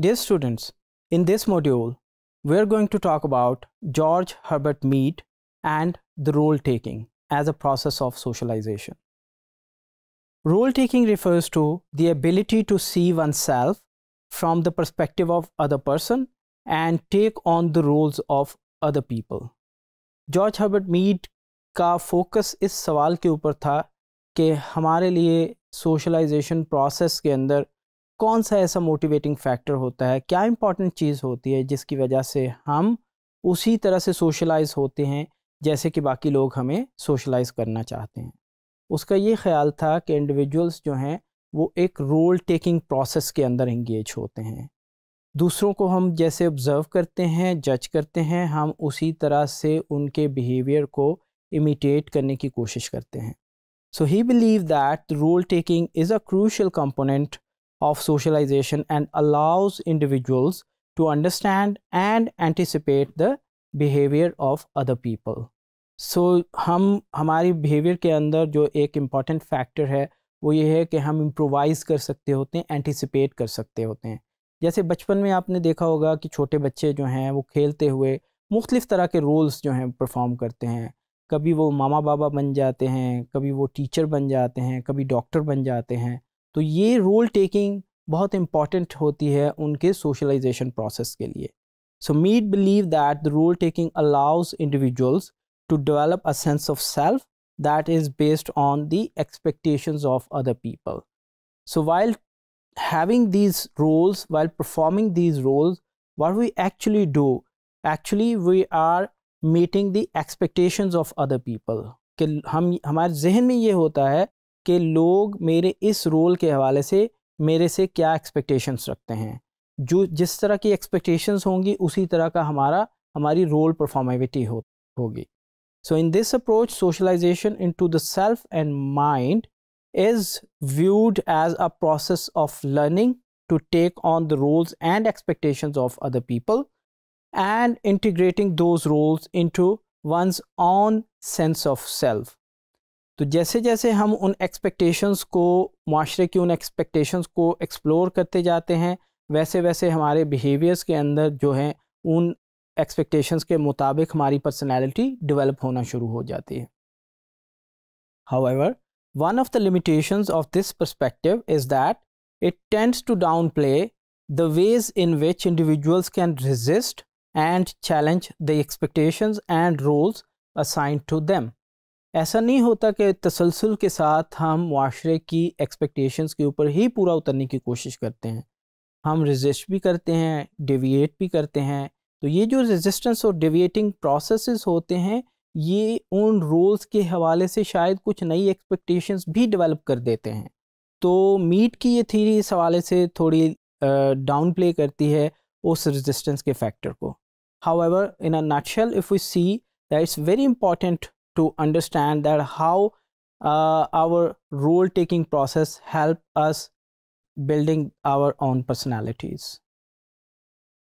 Dear students, in this module, we're going to talk about George Herbert Mead and the role taking as a process of socialization. Role taking refers to the ability to see oneself from the perspective of other person and take on the roles of other people. George Herbert Mead का focus इस सवाल के ऊपर था कि हमारे लिए socialization process के अंदर कौन सा ऐसा मोटिवेटिंग फैक्टर होता है क्या इंपॉर्टेंट चीज़ होती है जिसकी वजह से हम उसी तरह से सोशलाइज होते हैं जैसे कि बाकी लोग हमें सोशलाइज करना चाहते हैं उसका ये ख्याल था कि इंडिविजुअल्स जो हैं वो एक रोल टेकिंग प्रोसेस के अंदर इंगेज होते हैं दूसरों को हम जैसे ऑब्ज़र्व करते हैं जज करते हैं हम उसी तरह से उनके बिहेवियर को इमिटेट करने की कोशिश करते हैं so he believe that role taking is a crucial component of socialization and allows individuals to understand and anticipate the behavior of other people. So so, हम हमारी बिहेवियर के अंदर जो एक इम्पॉर्टेंट फैक्टर है वो ये है कि हम इम्प्रोवाइज़ कर सकते होते हैं एंटिसिपेट कर सकते होते हैं जैसे बचपन में आपने देखा होगा कि छोटे बच्चे जो हैं वो खेलते हुए मुख्तलिफ़ तरह के रोल्स जो हैं परफॉर्म करते हैं कभी वो मामा बाबा बन जाते हैं कभी वो टीचर बन जाते हैं कभी डॉक्टर बन जाते हैं तो ये रोल टेकिंग बहुत इंपॉर्टेंट होती है उनके सोशलाइजेशन प्रोसेस के लिए so Mead believe that the role taking allows individuals to develop a sense of self that is based on the expectations of other people so while having these roles while performing these roles what we actually do actually we are meeting the expectations of other people कि हम हमारे जहन में ये होता है कि लोग मेरे इस रोल के हवाले से मेरे से क्या एक्सपेक्टेशंस रखते हैं जो जिस तरह की एक्सपेक्टेशंस होंगी उसी तरह का हमारा हमारी रोल परफॉर्मेविटी हो होगी so in this approach socialization into the self and mind is viewed as a process of learning take on the roles and expectation of other people and integrating those roles into one's own sense of self तो जैसे जैसे हम उन expectations को माशरे की उन expectations को एक्सप्लोर करते जाते हैं वैसे वैसे हमारे बिहेवियर्स के अंदर जो है उन एक्सपेक्टेशंस के मुताबिक हमारी पर्सनैलिटी डेवलप होना शुरू हो जाती है however one of the limitations of this perspective is that tends to downplay the ways in which individuals can resist and challenge the expectations and roles assign to them. ऐसा नहीं होता कि तसलसल के साथ हम माशरे की एक्सपेक्टेशंस के ऊपर ही पूरा उतरने की कोशिश करते हैं हम रजिस्ट भी करते हैं डिविएट भी करते हैं तो ये जो रजिस्टेंस और डिविएटिंग प्रोसेस होते हैं ये उन रोल्स के हवाले से शायद कुछ नई एक्सपेक्टेशंस भी डेवलप कर देते हैं तो मीट की ये थीरी इस हवाले से थोड़ी डाउन प्ले करती है उस रजिस्टेंस के फैक्टर को however in a nutshell if you see that it's very important to understand that how uh, our role taking process help us building our own personalities